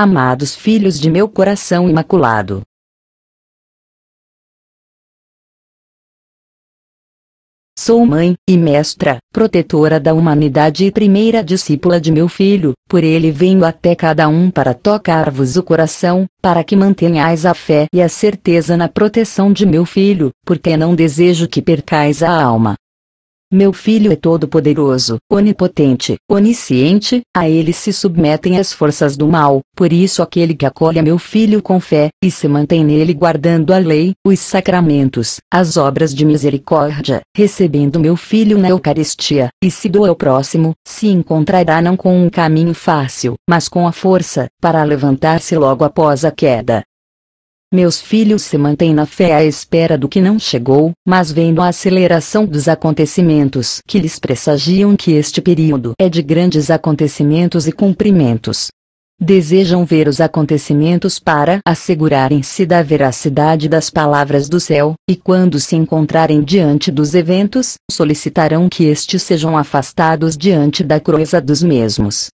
amados filhos de meu coração imaculado. Sou mãe e mestra, protetora da humanidade e primeira discípula de meu filho, por ele venho até cada um para tocar-vos o coração, para que mantenhais a fé e a certeza na proteção de meu filho, porque não desejo que percais a alma. Meu filho é todo-poderoso, onipotente, onisciente, a ele se submetem as forças do mal, por isso aquele que acolhe a meu filho com fé, e se mantém nele guardando a lei, os sacramentos, as obras de misericórdia, recebendo meu filho na Eucaristia, e se doa ao próximo, se encontrará não com um caminho fácil, mas com a força, para levantar-se logo após a queda, meus filhos se mantêm na fé à espera do que não chegou, mas vendo a aceleração dos acontecimentos que lhes pressagiam que este período é de grandes acontecimentos e cumprimentos. Desejam ver os acontecimentos para assegurarem-se da veracidade das palavras do céu, e quando se encontrarem diante dos eventos, solicitarão que estes sejam afastados diante da crueza dos mesmos.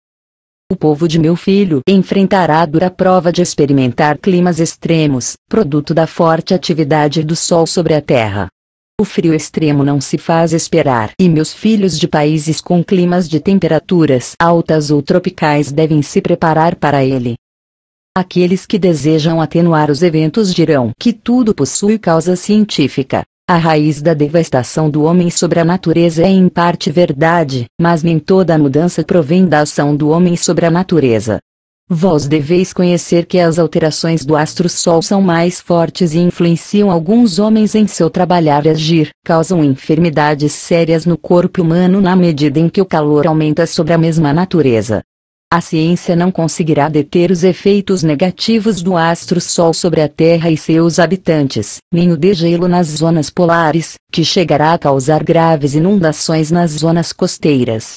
O povo de meu filho enfrentará a dura prova de experimentar climas extremos, produto da forte atividade do Sol sobre a Terra. O frio extremo não se faz esperar e meus filhos de países com climas de temperaturas altas ou tropicais devem se preparar para ele. Aqueles que desejam atenuar os eventos dirão que tudo possui causa científica, a raiz da devastação do homem sobre a natureza é em parte verdade, mas nem toda a mudança provém da ação do homem sobre a natureza. Vós deveis conhecer que as alterações do astro-sol são mais fortes e influenciam alguns homens em seu trabalhar e agir, causam enfermidades sérias no corpo humano na medida em que o calor aumenta sobre a mesma natureza a ciência não conseguirá deter os efeitos negativos do astro-sol sobre a Terra e seus habitantes, nem o degelo nas zonas polares, que chegará a causar graves inundações nas zonas costeiras.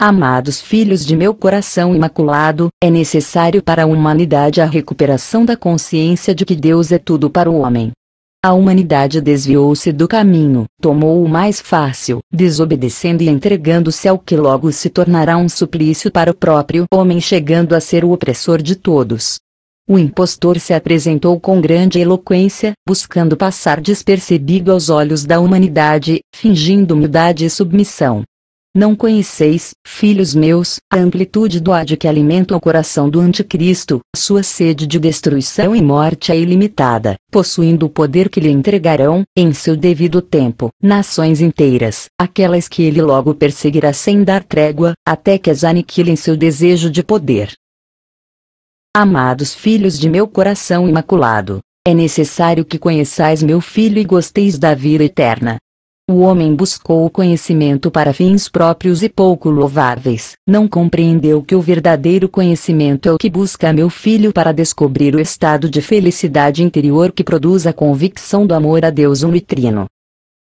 Amados filhos de meu coração imaculado, é necessário para a humanidade a recuperação da consciência de que Deus é tudo para o homem. A humanidade desviou-se do caminho, tomou o mais fácil, desobedecendo e entregando-se ao que logo se tornará um suplício para o próprio homem, chegando a ser o opressor de todos. O impostor se apresentou com grande eloquência, buscando passar despercebido aos olhos da humanidade, fingindo humildade e submissão, não conheceis, filhos meus, a amplitude do ódio que alimenta o coração do anticristo, sua sede de destruição e morte é ilimitada, possuindo o poder que lhe entregarão, em seu devido tempo, nações inteiras, aquelas que ele logo perseguirá sem dar trégua, até que as aniquilem seu desejo de poder. Amados filhos de meu coração imaculado, é necessário que conheçais meu filho e gosteis da vida eterna, o homem buscou o conhecimento para fins próprios e pouco louváveis. Não compreendeu que o verdadeiro conhecimento é o que busca meu filho para descobrir o estado de felicidade interior que produz a convicção do amor a Deus unitrino.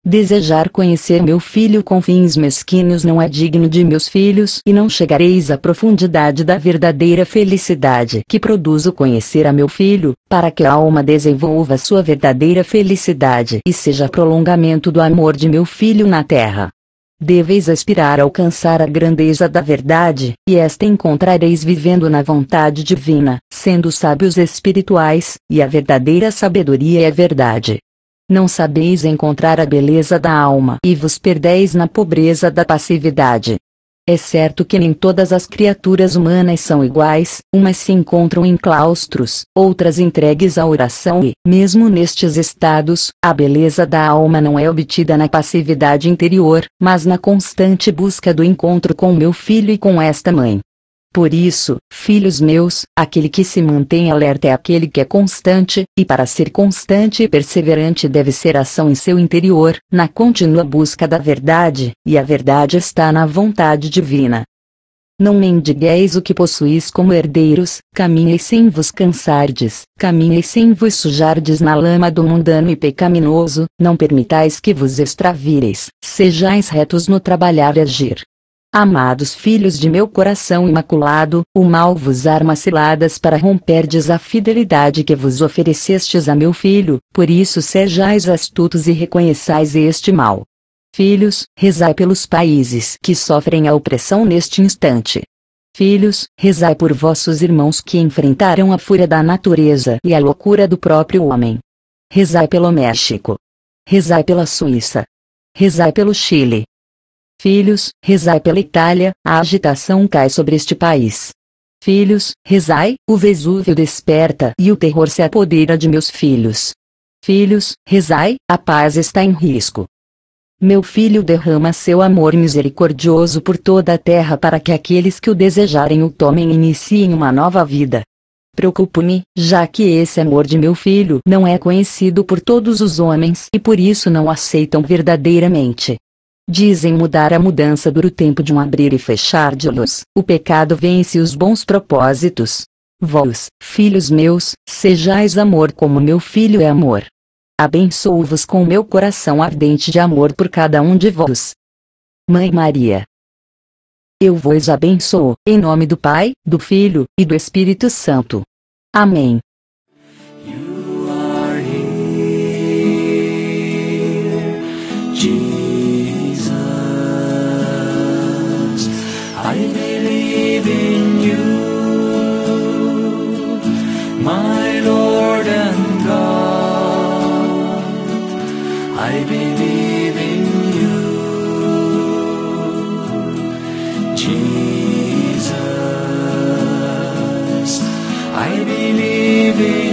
Desejar conhecer meu filho com fins mesquinhos não é digno de meus filhos e não chegareis à profundidade da verdadeira felicidade que produzo conhecer a meu filho, para que a alma desenvolva sua verdadeira felicidade e seja prolongamento do amor de meu filho na terra. Deveis aspirar a alcançar a grandeza da verdade, e esta encontrareis vivendo na vontade divina, sendo sábios espirituais, e a verdadeira sabedoria é verdade não sabeis encontrar a beleza da alma e vos perdeis na pobreza da passividade. É certo que nem todas as criaturas humanas são iguais, umas se encontram em claustros, outras entregues à oração e, mesmo nestes estados, a beleza da alma não é obtida na passividade interior, mas na constante busca do encontro com meu filho e com esta mãe. Por isso, filhos meus, aquele que se mantém alerta é aquele que é constante, e para ser constante e perseverante deve ser ação em seu interior, na contínua busca da verdade, e a verdade está na vontade divina. Não mendigueis o que possuis como herdeiros, caminhei sem vos cansardes, caminhei sem vos sujardes na lama do mundano e pecaminoso, não permitais que vos extravireis, sejais retos no trabalhar e agir Amados filhos de meu coração imaculado, o mal vos arma ciladas para romperdes a fidelidade que vos oferecestes a meu filho, por isso sejais astutos e reconheçais este mal. Filhos, rezai pelos países que sofrem a opressão neste instante. Filhos, rezai por vossos irmãos que enfrentaram a fúria da natureza e a loucura do próprio homem. Rezai pelo México. Rezai pela Suíça. Rezai pelo Chile. Filhos, rezai pela Itália, a agitação cai sobre este país. Filhos, rezai, o Vesúvio desperta e o terror se apodera de meus filhos. Filhos, rezai, a paz está em risco. Meu filho derrama seu amor misericordioso por toda a terra para que aqueles que o desejarem o tomem e iniciem uma nova vida. Preocupo-me, já que esse amor de meu filho não é conhecido por todos os homens e por isso não aceitam verdadeiramente. Dizem mudar a mudança dura o tempo de um abrir e fechar de olhos. O pecado vence os bons propósitos. Vós, filhos meus, sejais amor como meu filho é amor. Abençoo-vos com meu coração ardente de amor por cada um de vós. Mãe Maria. Eu vos abençoo, em nome do Pai, do Filho e do Espírito Santo. Amém. believe